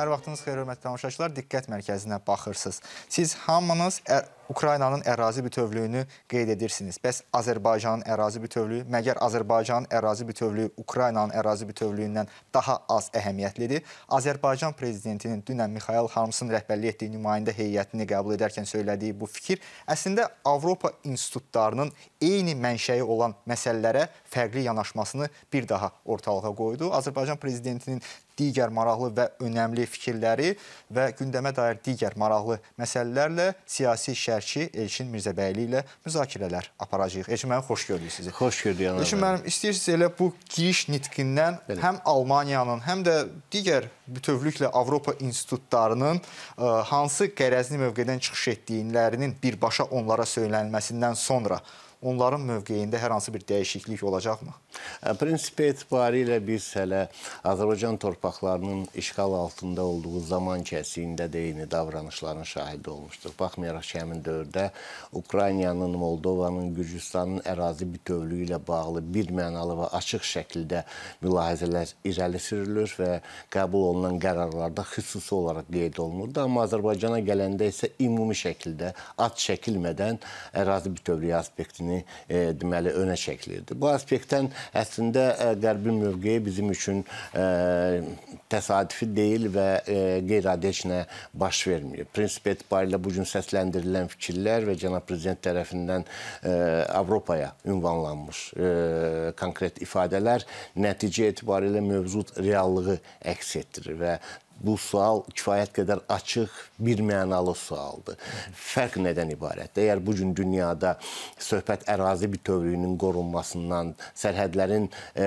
Hər vaxtınız xeyir, hörmətli tamaşaçılar. Diqqət mərkəzinə baxırsınız. Siz hamınız ə, Ukraynanın ərazi bütövlüyünü qeyd edirsiniz. Bəs Azərbaycanın ərazi bütövlüyü, məgər Azərbaycanın ərazi bütövlüyü Ukraynanın ərazi bütövlüyündən daha az əhəmiyyətlidir? Azərbaycan prezidentinin dünən Mikhail Harmsın rəhbərlik etdiyi nümayəndə heyətini qəbul edərkən söylədiyi bu fikir əslində Avropa institutlarının eyni mənşəyi olan məsələlərə fərqli yanaşmasını bir daha ortalığa qoydu. Azərbaycan prezidentinin digər maraqlı və önəmli fikirləri və gündəmə dair digər maraqlı məsələlərlə siyasi şərhçi Elçin Mirzəbəyli ilə müzakirələr aparacağıq. Elçin mənim xoş gördük sizi. Xoş gördük. Elçin mənim istəyirsiniz elə bu giriş nitqindən Bəli. həm Almaniyanın, həm də digər bütövlüklə Avropa institutlarının ə, e, hansı qərəzli mövqedən çıxış etdiyinlərinin birbaşa onlara söylənməsindən sonra onların mövqeyində hər hansı bir dəyişiklik olacaqmı? Prinsip etibarilə biz hələ Azərbaycan torpaqlarının işğal altında olduğu zaman kəsiyində də eyni davranışların şahidi olmuşdur. Baxmayaraq ki, həmin dövrdə Ukraynanın, Moldovanın, Gürcüstanın ərazi bütövlüyü ilə bağlı bir mənalı və açıq şəkildə mülahizələr irəli sürülür və qəbul olunan qərarlarda xüsusi olaraq qeyd olunurdu. Amma Azərbaycana gələndə isə ümumi şəkildə ad çəkilmədən ərazi bütövlüyü aspektini mövqeyini e, deməli önə çəkilirdi. Bu aspektdən əslində ə, e, Qərbin mövqeyi bizim üçün ə, e, təsadüfi deyil və e, qeyri-adi heç nə baş vermir. Prinsip etibarilə bu gün səsləndirilən fikirlər və cənab prezident tərəfindən e, Avropaya ünvanlanmış e, konkret ifadələr nəticə etibarilə mövcud reallığı əks etdirir və bu sual kifayət qədər açıq, bir mənalı sualdır. Fərq nədən ibarətdir? Əgər bu gün dünyada söhbət ərazi bütövlüyünün qorunmasından, sərhədlərin e,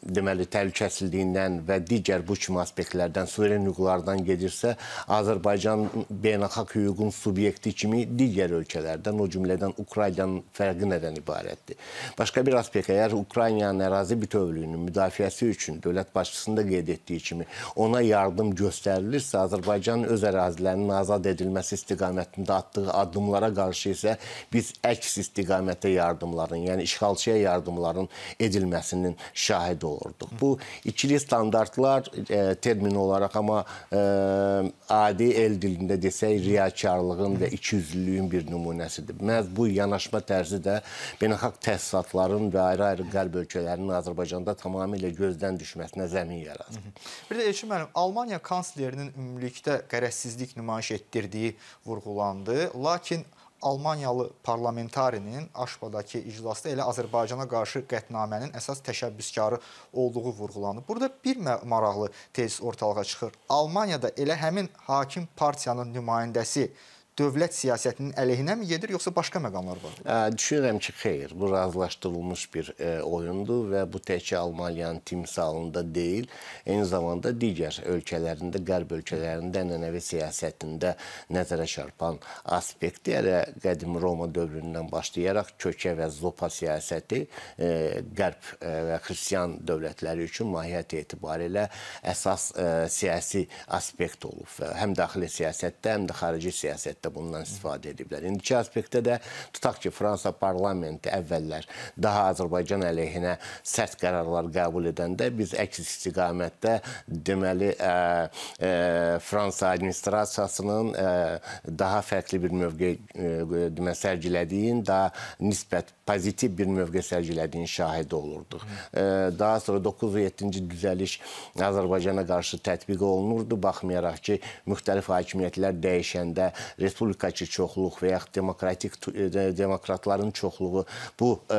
deməli təhlükəsizliyindən və digər bu kimi aspektlərdən, suveren hüquqlardan gedirsə, Azərbaycan beynəlxalq hüququn subyekti kimi digər ölkələrdən, o cümlədən Ukraynanın fərqi nədən ibarətdir? Başqa bir aspekt, əgər Ukraynanın ərazi bütövlüyünün müdafiəsi üçün dövlət başçısının da qeyd etdiyi kimi ona yardım göstərilirsə, Azərbaycan öz ərazilərinin azad edilməsi istiqamətində atdığı addımlara qarşı isə biz əks istiqamətdə yardımların, yəni işğalçıya yardımların edilməsinin şahidi olurduq. Bu ikili standartlar e, termin olaraq amma e, adi el dilində desək riyakarlığın və ikiyüzlülüyün bir nümunəsidir. Məhz bu yanaşma tərzi də beynəlxalq təsisatların və ayrı-ayrı qərb ölkələrinin Azərbaycanda tamamilə gözdən düşməsinə zəmin yaradır. Bir də Elçin müəllim, Almaniya kanslerinin ümumilikdə qərəzsizlik nümayiş etdirdiyi vurğulandı. Lakin Almaniyalı parlamentarinin Aşbadakı iclasda elə Azərbaycana qarşı qətnamənin əsas təşəbbüskarı olduğu vurğulanıb. Burada bir maraqlı tez ortalığa çıxır. Almaniyada elə həmin hakim partiyanın nümayəndəsi dövlət siyasətinin əleyhinəmi gedir, yoxsa başqa məqamlar var? Ə, düşünürəm ki, xeyr. Bu razılaşdırılmış bir ə, e, oyundur və bu təkcə Almaniyanın timsalında deyil, eyni zamanda digər ölkələrində, qərb ölkələrində ənənəvi siyasətində nəzərə çarpan aspekti hələ qədim Roma dövründən başlayaraq kökə və zopa siyasəti ə, e, qərb ə, e, və xristian dövlətləri üçün mahiyyət etibarilə əsas ə, siyasi aspekt olub. Həm daxili siyasətdə, həm də xarici siyasətdə da bundan istifadə ediblər. İndiki aspektdə də tutaq ki, Fransa parlamenti əvvəllər daha Azərbaycan əleyhinə sərt qərarlar qəbul edəndə biz əks istiqamətdə deməli ə, ə, Fransa administrasiyasının ə, daha fərqli bir mövqe demə sərgilədiyin, daha nisbət pozitiv bir mövqe sərgilədiyin şahidi olurduq. Hı. Daha sonra 9 və 7-ci düzəliş Azərbaycana qarşı tətbiq olunurdu, baxmayaraq ki, müxtəlif hakimiyyətlər dəyişəndə respublikaçı çoxluq və yaxud demokratik e, demokratların çoxluğu bu e,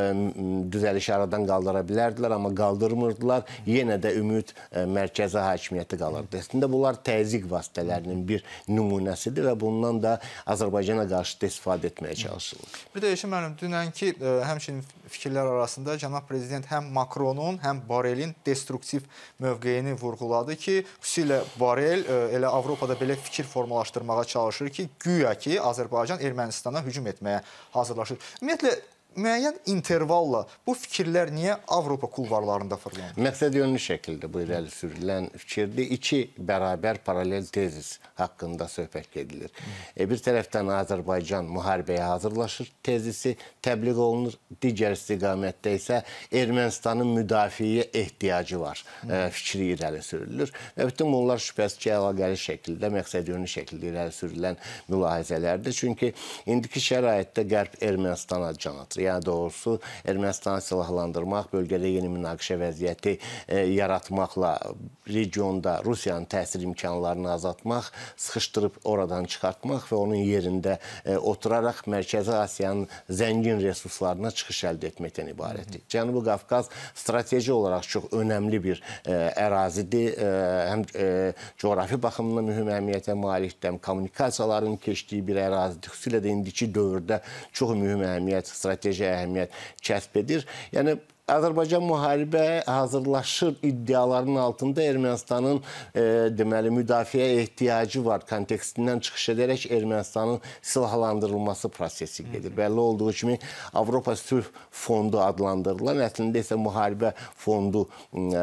düzəlişi aradan qaldıra bilərdilər, amma qaldırmırdılar. Yenə də ümid e, mərkəzi hakimiyyəti qalırdı. Əslində bunlar təzyiq vasitələrinin bir nümunəsidir və bundan da Azərbaycana qarşı da istifadə etməyə çalışılır. Bir də Yeşim müəllim, dünənki həmçinin fikirlər arasında cənab prezident həm Makronun, həm Borelin destruktiv mövqeyini vurğuladı ki, xüsusilə Borel elə Avropada belə fikir formalaşdırmağa çalışır ki, güya Guya ki, Azərbaycan Ermənistana hücum etməyə hazırlaşır. Ümumiyyətlə müəyyən intervalla bu fikirlər niyə Avropa kulvarlarında fırlanır? Məqsəd yönlü şəkildə bu irəli sürülən fikirdir. İki bərabər paralel tezis haqqında söhbət gedilir. E, bir tərəfdən Azərbaycan müharibəyə hazırlaşır tezisi təbliğ olunur. Digər istiqamətdə isə Ermənistanın müdafiəyə ehtiyacı var e, fikri irəli sürülür. Və bütün bunlar şübhəsiz ki, əlaqəli şəkildə, məqsəd yönlü şəkildə irəli sürülən mülahizələrdir. Çünki indiki şəraitdə Qərb Ermənistana can atır başlayan doğrusu Ermənistanı silahlandırmaq, bölgədə yeni münaqişə vəziyyəti e, yaratmaqla regionda Rusiyanın təsir imkanlarını azaltmaq, sıxışdırıb oradan çıxartmaq və onun yerində e, oturaraq Mərkəzi Asiyanın zəngin resurslarına çıxış əldə etməkdən ibarətdir. Cənubi Qafqaz strateji olaraq çox önəmli bir e, ərazidir. Həm coğrafi baxımdan mühüm əhəmiyyətə malikdir, həm kommunikasiyaların keçdiyi bir ərazidir. Xüsusilə də indiki dövrdə çox mühüm əhəmiyyət strateji strateji əhəmiyyət kəsb edir. Yəni Azərbaycan müharibə hazırlaşır iddialarının altında Ermənistanın e, deməli müdafiəyə ehtiyacı var kontekstindən çıxış edərək Ermənistanın silahlandırılması prosesi gedir. Hı -hı. Bəlli olduğu kimi Avropa Sülh Fondu adlandırılan, əslində isə müharibə fondu e, e,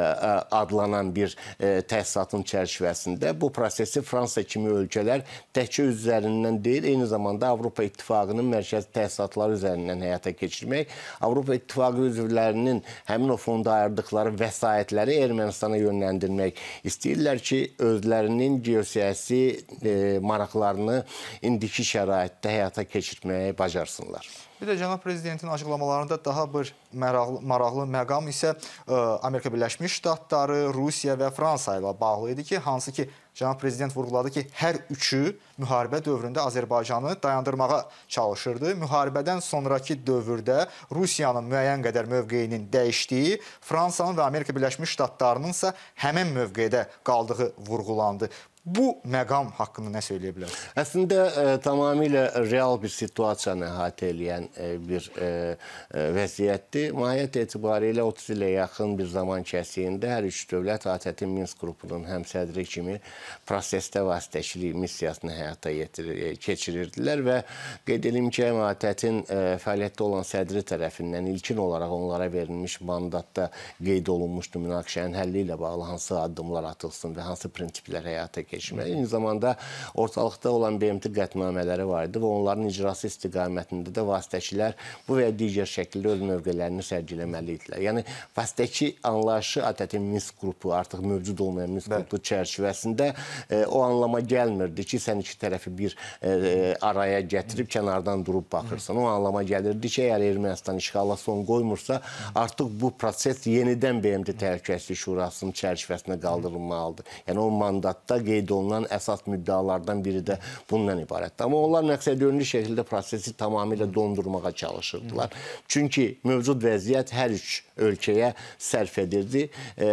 adlanan bir e, təhsilatın çərçivəsində bu prosesi Fransa kimi ölkələr təkcə üzərindən deyil, eyni zamanda Avropa İttifaqının mərkəzi təhsilatları üzərindən həyata keçirmək, Avropa İttifaqı üzvlərinin həmin, həmin o fonda ayırdıqları vəsaitləri Ermənistana yönləndirmək istəyirlər ki, özlərinin geosiyasi e, maraqlarını indiki şəraitdə həyata keçirməyi bacarsınlar. Bir də cənab prezidentin açıqlamalarında daha bir maraqlı, maraqlı məqam isə ə, e, Amerika Birləşmiş Ştatları, Rusiya və Fransa ilə bağlı idi ki, hansı ki cənab prezident vurğuladı ki, hər üçü müharibə dövründə Azərbaycanı dayandırmağa çalışırdı. Müharibədən sonrakı dövrdə Rusiyanın müəyyən qədər mövqeyinin dəyişdiyi, Fransanın və Amerika Birləşmiş Ştatlarının isə həmin mövqedə qaldığı vurğulandı. Bu məqam haqqında nə söyləyə bilərsiniz? Əslində ə, e, tamamilə real bir situasiyanı əhatə eləyən ə, e, bir ə, e, vəziyyətdir. Mahiyyət etibarilə 30 ilə yaxın bir zaman kəsiyində hər üç dövlət ATƏT-in Minsk qrupunun həmsədri kimi prosesdə vasitəçilik missiyasını həyata yetirir, keçirirdilər və qeyd edim ki, ATƏT-in fəaliyyətdə olan sədri tərəfindən ilkin olaraq onlara verilmiş mandatda qeyd olunmuşdu münaqişənin həlli ilə bağlı hansı addımlar atılsın və hansı prinsiplər həyata keçirilir seçmək. Eyni zamanda ortalıqda olan BMT qətnamələri var idi və onların icrası istiqamətində də vasitəçilər bu və ya digər şəkildə öz mövqelərini sərgiləməli idilər. Yəni vasitəçi anlayışı adətən Minsk qrupu artıq mövcud olmayan Minsk Bəli. qrupu çərçivəsində e, o anlama gəlmirdi ki, sən iki tərəfi bir e, e, araya gətirib kənardan durub baxırsan. O anlama gəlirdi ki, əgər Ermənistan işğala son qoymursa, artıq bu proses yenidən BMT Təhlükəsizlik Şurasının çərçivəsinə qaldırılmalıdır. Yəni o mandatda qeyd qeyd olunan əsas müddəalardan biri də bundan ibarətdir. Amma onlar məqsədörünlü şəkildə prosesi tamamilə dondurmağa çalışırdılar. Çünki mövcud vəziyyət hər üç ölkəyə sərf edirdi. E,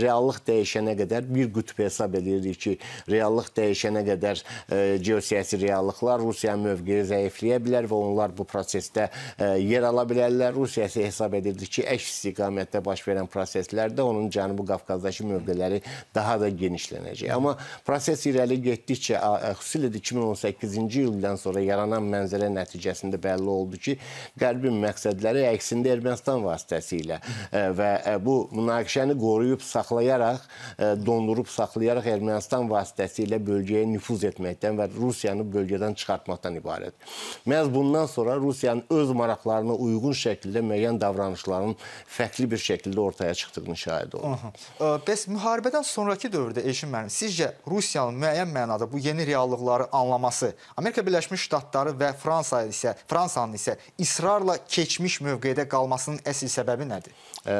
reallıq dəyişənə qədər bir qütb hesab edirdik ki, reallıq dəyişənə qədər e, geosiyasi reallıqlar Rusiyanın mövqeyi zəifləyə bilər və onlar bu prosesdə e, yer ala bilərlər. Rusiya isə hesab edirdi ki, əks istiqamətdə baş verən proseslərdə onun Cənubi Qafqazdakı mövqeləri daha da genişlənəcək. Amma proses irəli getdikcə, xüsusilə də 2018-ci ildən sonra yaranan mənzərə nəticəsində bəlli oldu ki, Qərbin məqsədləri əksində Ermənistan vasitəsilə e, və e, bu münaqişəni qoruyub saxlayaraq, e, dondurub saxlayaraq Ermənistan vasitəsilə bölgəyə nüfuz etməkdən və Rusiyanı bölgədən çıxartmaqdan ibarət. Məhz bundan sonra Rusiyanın öz maraqlarına uyğun şəkildə müəyyən davranışların fərqli bir şəkildə ortaya çıxdığını şahid olduq. Bəs müharibədən sonrakı dövrdə Elşin müəllim, sizcə Rusiyanın müəyyən mənada bu yeni reallıqları anlaması, Amerika Birləşmiş Ştatları və Fransa isə Fransanın isə israrla keçmiş mövqedə qalmasının əsl səbəbi nədir? Ə,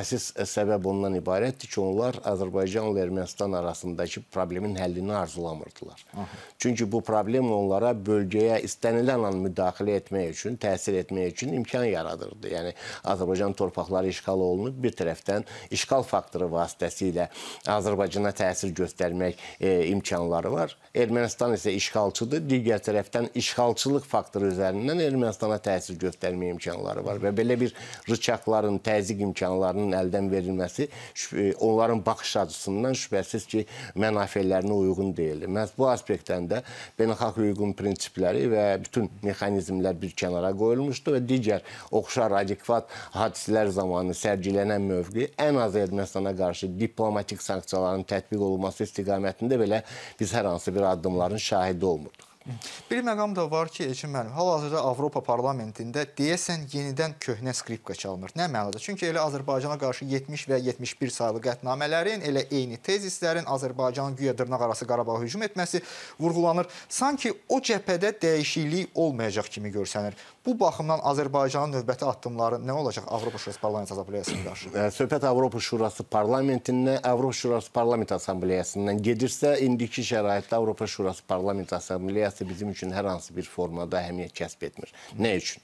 əsas səbəb ondan ibarətdir ki, onlar Azərbaycanla Ermənistan arasındakı problemin həllini arzulamırdılar. Aha. Çünki bu problem onlara bölgəyə istənilən an müdaxilə etmək üçün, təsir etmək üçün imkan yaradırdı. Yəni Azərbaycan torpaqları işğal olunub, bir tərəfdən işğal faktoru vasitəsilə Azərbaycana təsir göstərmək e, imkanları var. Ermənistan isə işğalçıdır. Digər tərəfdən işğalçılıq faktoru üzərindən Ermənistana təsir göstərmək imkanları var və belə bir rıçaqların, təzyiq imkanlarının əldən verilməsi e, onların baxış açısından şübhəsiz ki, mənafelərinə uyğun deyil. Məhz bu aspektdən də beynəlxalq hüququn prinsipləri və bütün mexanizmlər bir kənara qoyulmuşdu və digər oxşar adekvat hadisələr zamanı sərgilənən mövqe ən az Ermənistana qarşı diplomatik sanksiyaların tətbiq olunması olması istiqamətində belə biz hər hansı bir addımların şahidi olmurduq. Bir məqam da var ki, Elçin müəllim, hal-hazırda Avropa parlamentində deyəsən yenidən köhnə skripka çalınır. Nə mənada? Çünki elə Azərbaycana qarşı 70 və 71 saylı qətnamələrin, elə eyni tezislərin Azərbaycanın güya dırnaq arası Qarabağa hücum etməsi vurğulanır. Sanki o cəbhədə dəyişiklik olmayacaq kimi görsənir. Bu baxımdan Azərbaycanın növbəti addımları nə olacaq Avropa Şurası Parlament Assambleyasına qarşı? Söhbət Avropa Şurası Parlamentindən, Avropa Şurası Parlament Assambleyasından gedirsə, indiki şəraitdə Avropa Şurası Parlament Assambleyası siyasi bizim üçün hər hansı bir formada əhəmiyyət kəsb etmir. Nə üçün?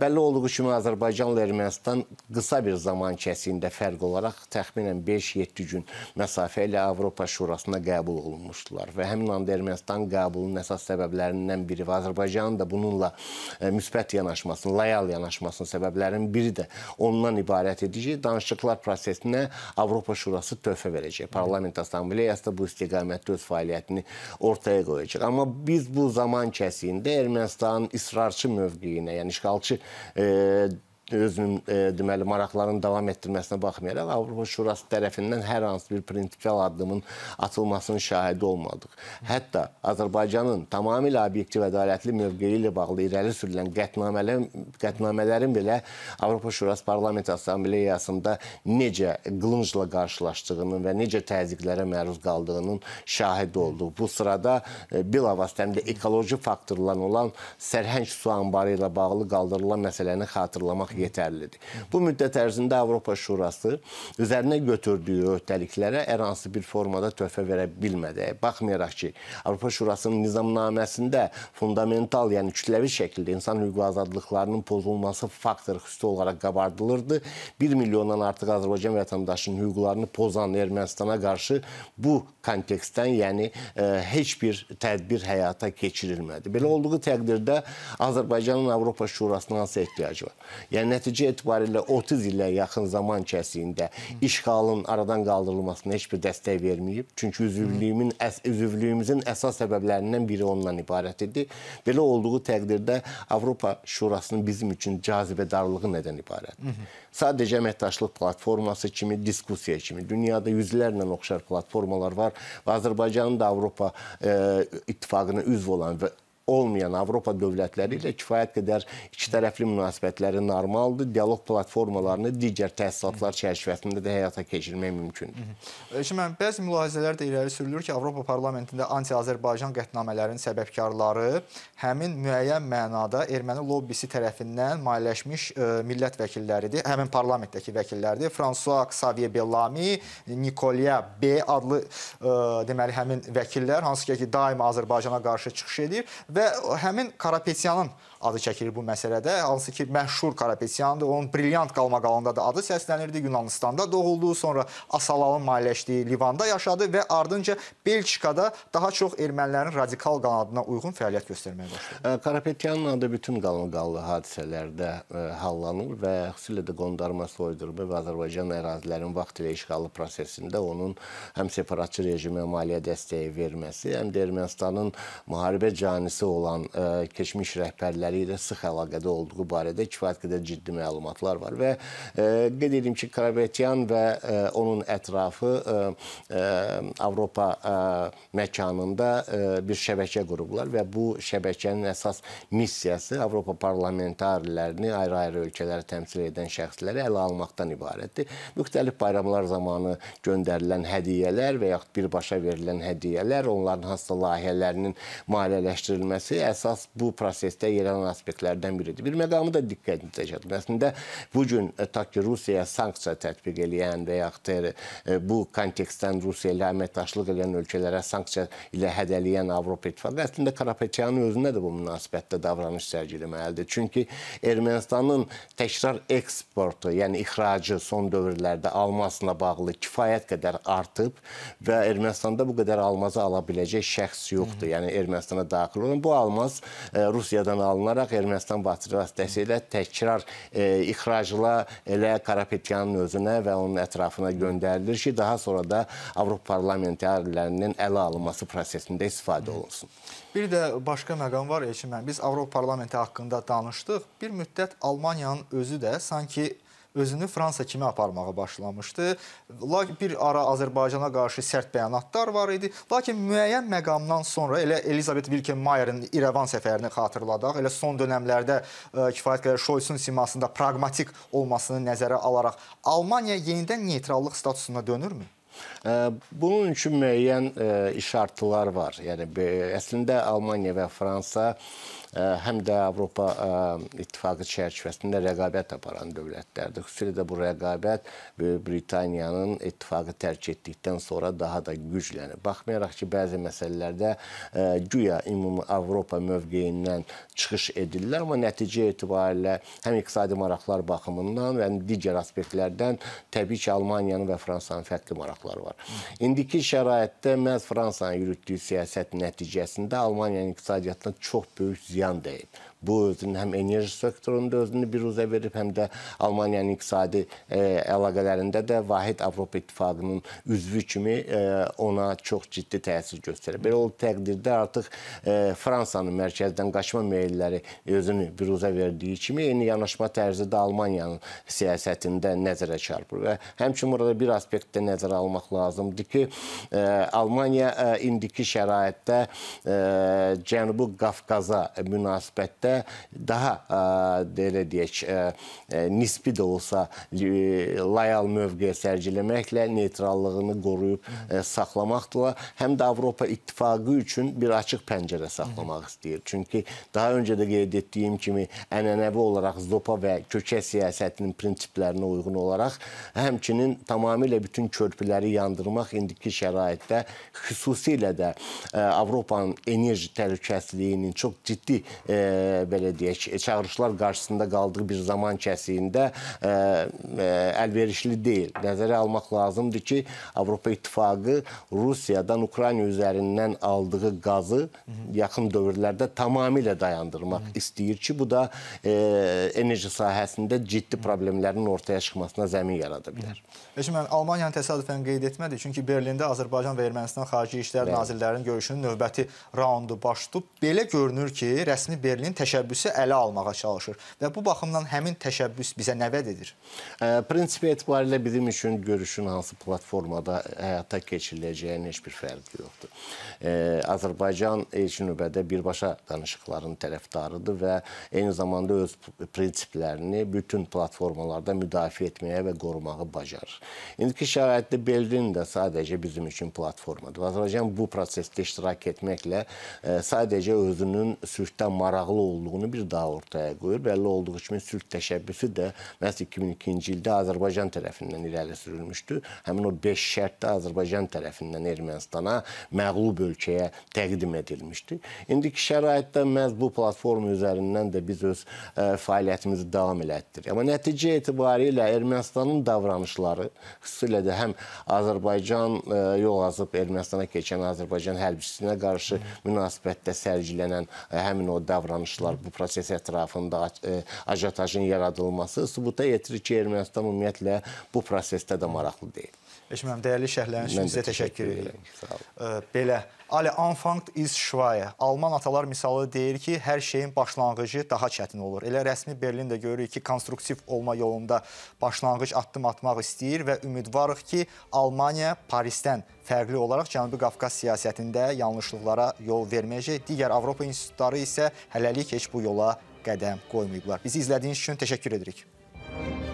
Bəlli olduğu kimi Azərbaycanla Ermənistan qısa bir zaman kəsiyində fərq olaraq təxminən 5-7 gün məsafə ilə Avropa Şurasına qəbul olunmuşdular və həmin anda Ermənistan qəbulunun əsas səbəblərindən biri və Azərbaycanın da bununla müsbət yanaşmasının, layal yanaşmasının səbəblərinin biri də ondan ibarət idi ki, danışıqlar prosesinə Avropa Şurası töhfə verəcək. Parlament Assambleyası da bu istiqamətdə öz fəaliyyətini ortaya qoyacaq. Amma biz bu zaman kəsiyində Ermənistanın israrçı mövqeyinə, yəni işğalçı e, özünün e, deməli maraqlarının davam etdirməsinə baxmayaraq Avropa Şurası tərəfindən hər hansı bir prinsipial addımın atılmasının şahidi olmadıq. Hətta Azərbaycanın tamamilə obyektiv ədalətli mövqeyi ilə bağlı irəli sürülən qətnamələrin qətnamələrin belə Avropa Şurası Parlament Assambleyasında necə qılıncla qarşılaşdığının və necə təzyiqlərə məruz qaldığının şahidi olduq. Bu sırada e, bilavasitə həm də ekoloji faktorla olan Sərhəng su anbarı ilə bağlı qaldırılan məsələni xatırlamaq yetərlidir. Bu müddət ərzində Avropa Şurası üzərinə götürdüyü öhdəliklərə hər hansı bir formada töhfə verə bilmədi. Baxmayaraq ki, Avropa Şurasının nizamnaməsində fundamental, yəni kütləvi şəkildə insan hüququ azadlıqlarının pozulması faktoru xüsusi olaraq qabardılırdı. 1 milyondan artıq Azərbaycan vətəndaşının hüquqlarını pozan Ermənistana qarşı bu kontekstdən, yəni ə, e, heç bir tədbir həyata keçirilmədi. Belə olduğu təqdirdə Azərbaycanın Avropa Şurasına hansı ehtiyacı var? Yəni nəticə etibarilə 30 ilə yaxın zaman kəsiyində işğalın aradan qaldırılmasına heç bir dəstək verməyib. Çünki üzvlüyümün əs üzvlüyümüzün əsas səbəblərindən biri ondan ibarət idi. Belə olduğu təqdirdə Avropa Şurasının bizim üçün cazibədarlığı nədən ibarətdir? Sadəcə əməkdaşlıq platforması kimi, diskussiya kimi dünyada yüzlərlə oxşar platformalar var və Azərbaycanın da Avropa e, ittifaqına üzv olan və olmayan Avropa dövlətləri ilə kifayət qədər ikitərəfli münasibətləri normaldır. Dialoq platformalarını digər təsisatlar çərçivəsində də həyata keçirmək mümkündür. E, şimdi mən bəzi mülahizələr də irəli sürülür ki, Avropa parlamentində anti-Azərbaycan qətnamələrinin səbəbkarları həmin müəyyən mənada erməni lobbisi tərəfindən maliyyələşmiş e, millət vəkilləridir. Həmin parlamentdəki vəkillərdir. Fransua Xavier Bellami, Nikolya B adlı e, deməli həmin vəkillər hansı ki, daima Azərbaycana qarşı çıxış edir və həmin Karapetyanın adı çəkilir bu məsələdə. Hansı ki, məşhur Karapetyandır. Onun brilyant qalmaqalında da adı səslənirdi. Yunanıstanda doğuldu, sonra Asalanın maliyyəşdiyi Livanda yaşadı və ardınca Belçikada daha çox ermənilərin radikal qanadına uyğun fəaliyyət göstərməyə başladı. Karapetyanın adı bütün qalmaqallı hadisələrdə hallanır və xüsusilə də qondarma soyqırımı və Azərbaycan ərazilərinin vaxtilə işğalı prosesində onun həm separatçı rejimə maliyyə dəstəyi verməsi, həm də Ermənistanın müharibə canisi olan keçmiş rəhbərləri ölkələri ilə sıx əlaqədə olduğu barədə kifayət qədər ciddi məlumatlar var və e, qeyd edim ki, Karabetyan və e, onun ətrafı e, Avropa məkanında bir şəbəkə qurublar və bu şəbəkənin əsas missiyası Avropa parlamentarilərini ayrı-ayrı ölkələri təmsil edən şəxsləri ələ almaqdan ibarətdir. Müxtəlif bayramlar zamanı göndərilən hədiyyələr və yaxud birbaşa verilən hədiyyələr, onların hansısa layihələrinin maliyyələşdirilməsi əsas bu prosesdə yer alan yaşanan aspektlərdən biridir. Bir məqamı da diqqətinizə çatdırım. Əslində bu gün e, tutaq ki, Rusiyaya sanksiya tətbiq eləyən və yaxud da e, bu kontekstdən Rusiya ilə əməkdaşlıq edən ölkələrə sanksiya ilə hədələyən Avropa İttifaqı əslində Karapetyanın özünə də bu münasibətdə davranış sərgiləməlidir. Çünki Ermənistanın təkrar eksportu, yəni ixracı son dövrlərdə almasına bağlı kifayət qədər artıb və Ermənistanda bu qədər almazı ala biləcək şəxs yoxdur. Yəni Ermənistana daxil olan bu almaz e, Rusiyadan alınır olunaraq Ermənistan Bakıda vasitəsilə təkrar e, ixracla elə Karapetyanın özünə və onun ətrafına göndərilir ki, daha sonra da Avropa parlamentarilərinin ələ alınması prosesində istifadə olunsun. Bir də başqa məqam var Elçin müəllim. Biz Avropa parlamenti haqqında danışdıq. Bir müddət Almaniyanın özü də sanki özünü Fransa kimi aparmağa başlamışdı. Lakin bir ara Azərbaycana qarşı sərt bəyanatlar var idi. Lakin müəyyən məqamdan sonra elə Elizabeth Wilken-Mayerin İrəvan səfərini xatırladaq, elə son dönəmlərdə ə, e, kifayət qədər Şolsun simasında praqmatik olmasını nəzərə alaraq Almaniya yenidən neytrallıq statusuna dönürmü? Bunun üçün müəyyən işartılar var. Yəni əslində Almaniya və Fransa həm də Avropa İttifaqı çərçivəsində rəqabət aparan dövlətlərdir. Xüsusilə də bu rəqabət Britaniyanın ittifaqı tərk etdikdən sonra daha da güclənir. Baxmayaraq ki, bəzi məsələlərdə güya ümumi Avropa mövqeyindən çıxış edirlər, amma nəticə etibarilə həm iqtisadi maraqlar baxımından və digər aspektlərdən təbii ki, Almaniyanın və Fransanın fərqli maraqları var. İndiki şəraitdə məhz Fransanın yürütdüyü siyasət nəticəsində Almaniyanın iqtisadiyyatına çox böyük ziyan dəyib bu özünün həm enerji sektorunda özünü biruzə verib, həm də Almaniyanın iqtisadi e, əlaqələrində də vahid Avropa İttifaqının üzvü kimi e, ona çox ciddi təsir göstərir. Belə olduğu təqdirdə artıq e, Fransanın mərkəzdən qaçma meyilləri özünü biruzə verdiyi kimi eyni yanaşma tərzi də Almaniyanın siyasətində nəzərə çarpır və həmçinin burada bir aspektdə nəzərə almaq lazımdır ki, e, Almaniya e, indiki şəraitdə e, Cənubi Qafqaza münasibətdə birlikdə daha belə deyək, nisbi də olsa layal mövqe sərgiləməklə neytrallığını qoruyub saxlamaqla həm də Avropa İttifaqı üçün bir açıq pəncərə saxlamaq istəyir. Çünki daha öncə də qeyd etdiyim kimi ənənəvi olaraq zopa və kökə siyasətinin prinsiplərinə uyğun olaraq həmçinin tamamilə bütün körpüləri yandırmaq indiki şəraitdə xüsusilə də Avropanın enerji təhlükəsizliyinin çox ciddi e, E, belə deyək, e, çağırışlar qarşısında qaldığı bir zaman kəsiyində e, əlverişli deyil. Nəzərə almaq lazımdır ki, Avropa İttifaqı Rusiyadan Ukrayna üzərindən aldığı qazı yaxın dövrlərdə tamamilə dayandırmaq istəyir ki, bu da enerji sahəsində ciddi problemlərin ortaya çıxmasına zəmin yarada bilər. Heç mən Almaniyanı təsadüfən qeyd etmədi, çünki Berlində Azərbaycan və Ermənistan xarici işlər nazirlərinin görüşünün növbəti raundu baş tutub. Belə görünür ki, rəsmi Berlin təşkil təşəbbüsü ələ almağa çalışır və bu baxımdan həmin təşəbbüs bizə nə vəd edir? Prinsipi etibarilə bizim üçün görüşün hansı platformada həyata keçiriləcəyinin heç bir fərqi yoxdur. Azərbaycan ilk növbədə birbaşa danışıqların tərəfdarıdır və eyni zamanda öz prinsiplərini bütün platformalarda müdafiə etməyə və qorumağı bacarır. İndiki şəraitdə Berlin də sadəcə bizim üçün platformadır. Azərbaycan bu prosesdə iştirak etməklə sadəcə özünün sülhdən maraqlı olduğunu olduğunu bir daha ortaya qoyur. Bəlli olduğu kimi sülh təşəbbüsü də məhz 2002-ci ildə Azərbaycan tərəfindən irəli sürülmüşdü. Həmin o 5 şərt də Azərbaycan tərəfindən Ermənistana məğlub ölkəyə təqdim edilmişdi. İndiki şəraitdə məhz bu platforma üzərindən də biz öz ə, e, fəaliyyətimizi davam elətdiririk. Amma nəticə etibarilə Ermənistanın davranışları, xüsusilə də həm Azərbaycan ə, e, yol azıb Ermənistana keçən Azərbaycan hərbiçisinə qarşı münasibətdə sərgilənən ə, e, həmin o davranışlar var bu proses ətrafında ajatajın yaradılması sübuta yetirir ki, Ermənistan ümumiyyətlə bu prosesdə də maraqlı deyil. Eşməm, dəyərli şərhləriniz üçün sizə təşəkkür, təşəkkür edirəm. Belə Ali Anfangt is Schweier. Alman atalar misalı deyir ki, hər şeyin başlanğıcı daha çətin olur. Elə rəsmi Berlin də görürük ki, konstruktiv olma yolunda başlanğıc addım atmaq istəyir və ümidvarıq ki, Almaniya Parisdən fərqli olaraq Cənubi Qafqaz siyasətində yanlışlıqlara yol verməyəcək. Digər Avropa institutları isə hələlik heç bu yola qədəm qoymayıblar. Bizi izlədiyiniz üçün təşəkkür edirik.